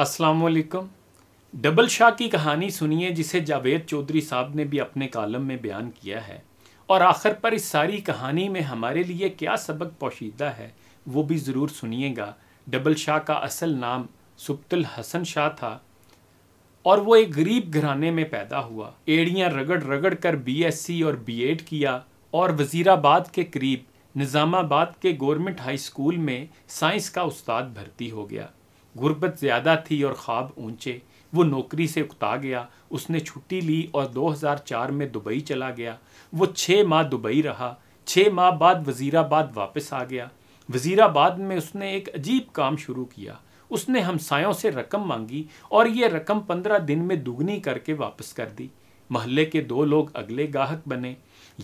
अस्सलाम डबल शाह की कहानी सुनिए जिसे जावेद चौधरी साहब ने भी अपने कॉलम में बयान किया है और आखिर पर इस सारी कहानी में हमारे लिए क्या सबक पोशीदा है वो भी ज़रूर सुनिएगा डबल शाह का असल नाम सुप्तुल हसन शाह था और वो एक गरीब घराने में पैदा हुआ एड़ियाँ रगड़ रगड़ कर बीएससी और बीएड किया और वज़ीराबाद के करीब निज़ामाबाद के गवर्नमेंट हाई स्कूल में साइंस का उस्ताद भर्ती हो गया गुर्बत ज़्यादा थी और ख्वाब ऊंचे वो नौकरी से उकता गया उसने छुट्टी ली और 2004 में दुबई चला गया वो छः माह दुबई रहा छः माह बाद वज़ीराबाद वापस आ गया वज़ीराबाद में उसने एक अजीब काम शुरू किया उसने हमसायों से रकम मांगी और ये रकम पंद्रह दिन में दुगनी करके वापस कर दी महल्ले के दो लोग अगले गाहक बने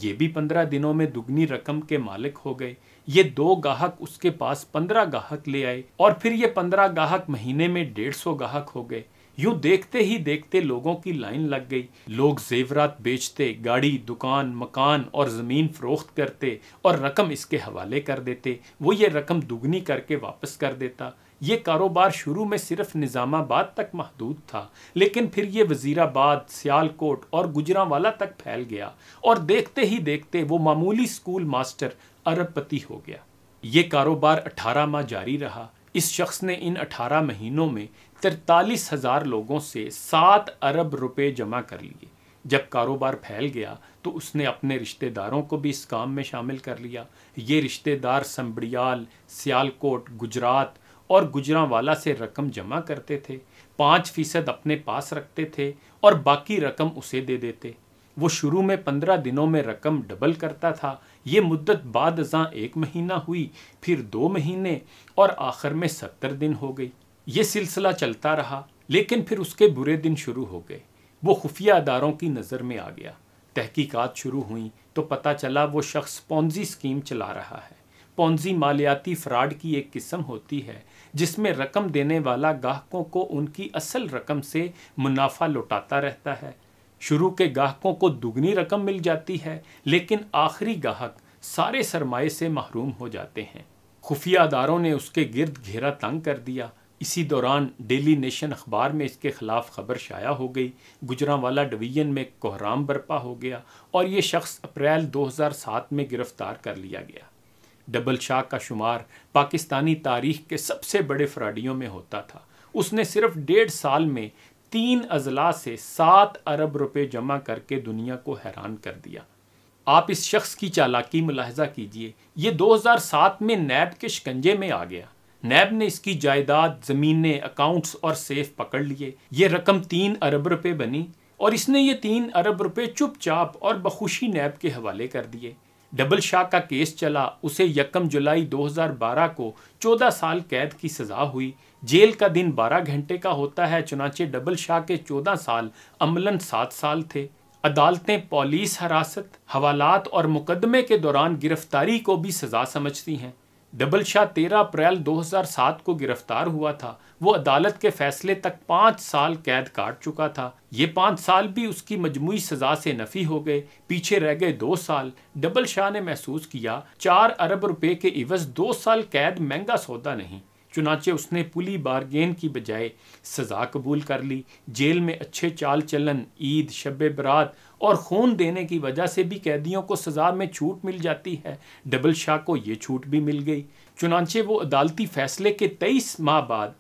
ये भी पंद्रह दिनों में दुगनी रकम के मालिक हो गए ये दो गाहक उसके पास पंद्रह गाहक ले आए और फिर ये पंद्रह गाहक महीने में डेढ़ सौ गाहक हो गए यूं देखते ही देखते लोगों की लाइन लग गई लोग जेवरात बेचते गाड़ी दुकान मकान और ज़मीन फरोख्त करते और रकम इसके हवाले कर देते वो ये रकम दुगनी करके वापस कर देता ये कारोबार शुरू में सिर्फ निज़ामाबाद तक महदूद था लेकिन फिर ये वज़ीराबाद सियालकोट और गुजरावाला तक फैल गया और देखते ही देखते वो मामूली स्कूल मास्टर अरबपति हो गया ये कारोबार अठारह माह जारी रहा इस शख्स ने इन अठारह महीनों में तिरतालीस हज़ार लोगों से सात अरब रुपये जमा कर लिए जब कारोबार फैल गया तो उसने अपने रिश्तेदारों को भी इस काम में शामिल कर लिया ये रिश्तेदार संबड़ियाल सियालकोट गुजरात और गुजरावाला से रकम जमा करते थे पाँच फीसद अपने पास रखते थे और बाकी रकम उसे दे देते वो शुरू में पंद्रह दिनों में रकम डबल करता था ये मुद्दत बाद एक महीना हुई फिर दो महीने और आखिर में सत्तर दिन हो गई ये सिलसिला चलता रहा लेकिन फिर उसके बुरे दिन शुरू हो गए वो खुफिया अदारों की नज़र में आ गया तहकीकात शुरू हुई तो पता चला वो शख्स पौजी स्कीम चला रहा है पौंजी मालियाती फ्रॉड की एक किस्म होती है जिसमें रकम देने वाला गाहकों को उनकी असल रकम से मुनाफा लौटाता रहता है शुरू के गाहकों को दुगनी रकम मिल जाती है लेकिन आखिरी गाहक सारे सरमाए से महरूम हो जाते हैं खुफिया अदारों ने उसके गिर्द घेरा तंग कर दिया इसी दौरान डेली नेशन अखबार में इसके खिलाफ खबर शाया हो गई गुजरावाला डिवीजन में कोहराम बरपा हो गया और ये शख्स अप्रैल 2007 में गिरफ्तार कर लिया गया डबल शाह का शुमार पाकिस्तानी तारीख के सबसे बड़े फ्राडियों में होता था उसने सिर्फ डेढ़ साल में तीन अजला से सात अरब रुपए जमा करके दुनिया को हैरान कर दिया आप इस शख्स की चालाकी मुलाहजा कीजिए यह 2007 में नैब के शिकंजे में आ गया नैब ने इसकी जायदाद ज़मीनें अकाउंट्स और सेफ पकड़ लिए ये रकम तीन अरब रुपए बनी और इसने ये तीन अरब रुपए चुपचाप और बखुशी नैब के हवाले कर दिए डबल शाह का केस चला उसे यकम जुलाई 2012 को 14 साल कैद की सज़ा हुई जेल का दिन 12 घंटे का होता है चुनाचे डबल शाह के 14 साल अमलन सात साल थे अदालतें पुलिस हिरासत हवालात और मुकदमे के दौरान गिरफ्तारी को भी सज़ा समझती हैं डबल शाह तेरह अप्रैल 2007 को गिरफ्तार हुआ था वो अदालत के फैसले तक पाँच साल कैद काट चुका था ये पाँच साल भी उसकी मजमू सजा से नफी हो गए पीछे रह गए दो साल डबल शाह ने महसूस किया चार अरब रुपए के इवज दो साल कैद महंगा सौदा नहीं चुनाचे उसने पुली बारगेन की बजाय सज़ा कबूल कर ली जेल में अच्छे चाल चलन ईद शब बरात और खून देने की वजह से भी कैदियों को सज़ा में छूट मिल जाती है डबल शाह को ये छूट भी मिल गई चुनाचे वो अदालती फैसले के तेईस माह बाद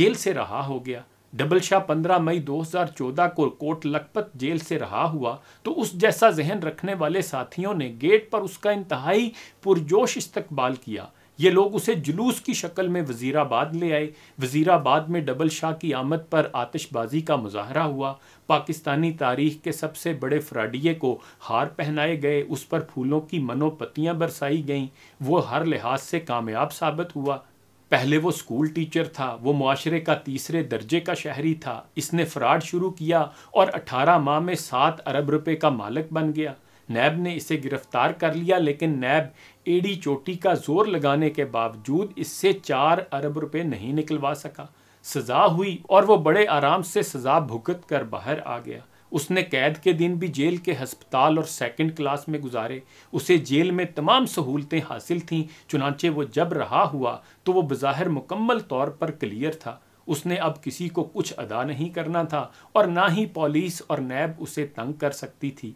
जेल से रहा हो गया डबल शाह पंद्रह मई 2014 को कोट लखपत जेल से रहा हुआ तो उस जैसा जहन रखने वाले साथियों ने गेट पर उसका इंतहाई पुरजोश इस्तकबाल किया ये लोग उसे जुलूस की शक्ल में वज़ीराबाद ले आए वज़ीराबाद में डबल शाह की आमद पर आतशबाजी का मुजाहरा हुआ पाकिस्तानी तारीख के सबसे बड़े फ्राडिये को हार पहनाए गए उस पर फूलों की मनोपत्तियाँ बरसाई गईं वो हर लिहाज से कामयाब साबित हुआ पहले वो स्कूल टीचर था वो माशरे का तीसरे दर्जे का शहरी था इसने फ्राड शुरू किया और 18 माह में सात अरब रुपए का मालक बन गया नैब ने इसे गिरफ्तार कर लिया लेकिन नैब एडी चोटी का जोर लगाने के बावजूद इससे चार अरब रुपए नहीं निकलवा सका सजा हुई और वो बड़े आराम से सजा भुगत कर बाहर आ गया उसने कैद के दिन भी जेल के हस्पताल और सेकंड क्लास में गुजारे उसे जेल में तमाम सहूलतें हासिल थीं चुनाचे वो जब रहा हुआ तो वो बाहर मुकम्मल तौर पर क्लियर था उसने अब किसी को कुछ अदा नहीं करना था और ना ही पुलिस और नैब उसे तंग कर सकती थी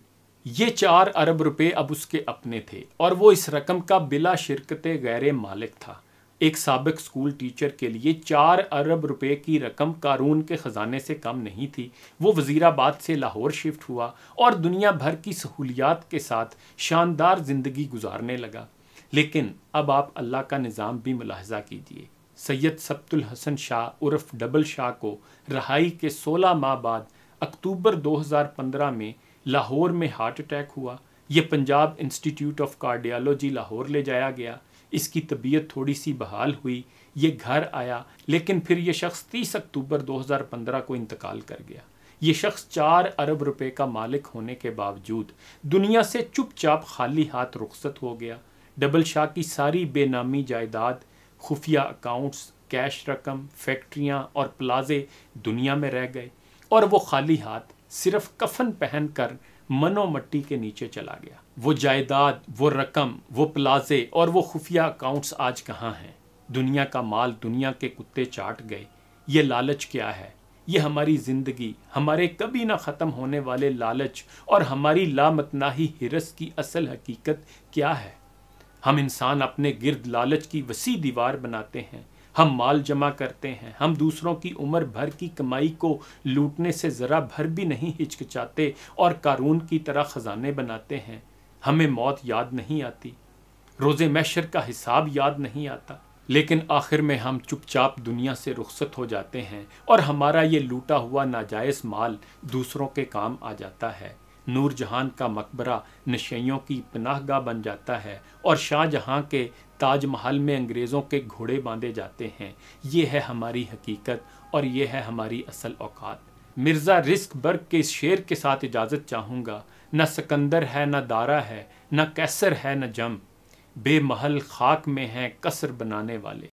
ये चार अरब रुपए अब उसके अपने थे और वो इस रकम का बिला शिरकत गैर मालिक था एक सबक स्कूल टीचर के लिए चार अरब रुपए की रकम कारून के ख़जाने से कम नहीं थी वो वज़ीराबाद से लाहौर शिफ्ट हुआ और दुनिया भर की सहूलियात के साथ शानदार ज़िंदगी गुजारने लगा लेकिन अब आप अल्लाह का निज़ाम भी मुलाहजा कीजिए सैयद सब्तुल हसन शाह उर्फ डबल शाह को रहाई के 16 माह बाद अक्टूबर 2015 में लाहौर में हार्ट अटैक हुआ ये Punjab Institute of Cardiology Lahore ले जाया गया इसकी तबीयत थोड़ी सी बहाल हुई ये घर आया लेकिन फिर ये शख्स तीस अक्टूबर 2015 को इंतकाल कर गया ये शख्स चार अरब रुपए का मालिक होने के बावजूद दुनिया से चुपचाप खाली हाथ रुखसत हो गया डबल शाह की सारी बेनामी जायदाद खुफिया अकाउंट्स कैश रकम फैक्ट्रियाँ और प्लाजे दुनिया में रह गए और वो खाली हाथ सिर्फ कफन पहनकर मनो मट्टी के नीचे चला गया वो जायदाद वो रकम वो प्लाजे और वो खुफिया अकाउंट्स आज कहाँ हैं दुनिया का माल दुनिया के कुत्ते चाट गए ये लालच क्या है ये हमारी ज़िंदगी हमारे कभी ना ख़त्म होने वाले लालच और हमारी लामतनाही हिरस की असल हकीकत क्या है हम इंसान अपने गिरद लालच की वसी दीवार बनाते हैं हम माल जमा करते हैं हम दूसरों की उम्र भर की कमाई को लूटने से ज़रा भर भी नहीं हिचकिचाते और कारून की तरह ख़जाने बनाते हैं हमें मौत याद नहीं आती रोज़े मैशर का हिसाब याद नहीं आता लेकिन आखिर में हम चुपचाप दुनिया से रुखसत हो जाते हैं और हमारा ये लूटा हुआ नाजायज़ माल दूसरों के काम आ जाता है नूर जहान का मकबरा नशियों की गाह बन जाता है और शाहजहां के ताजमहल में अंग्रेज़ों के घोड़े बांधे जाते हैं ये है हमारी हकीकत और ये है हमारी असल औकात मिर्ज़ा रिस्क बर्ग के इस शेर के साथ इजाज़त चाहूँगा न सिकंदर है न दारा है न कैसर है न जम बेमहल खाक में हैं कसर बनाने वाले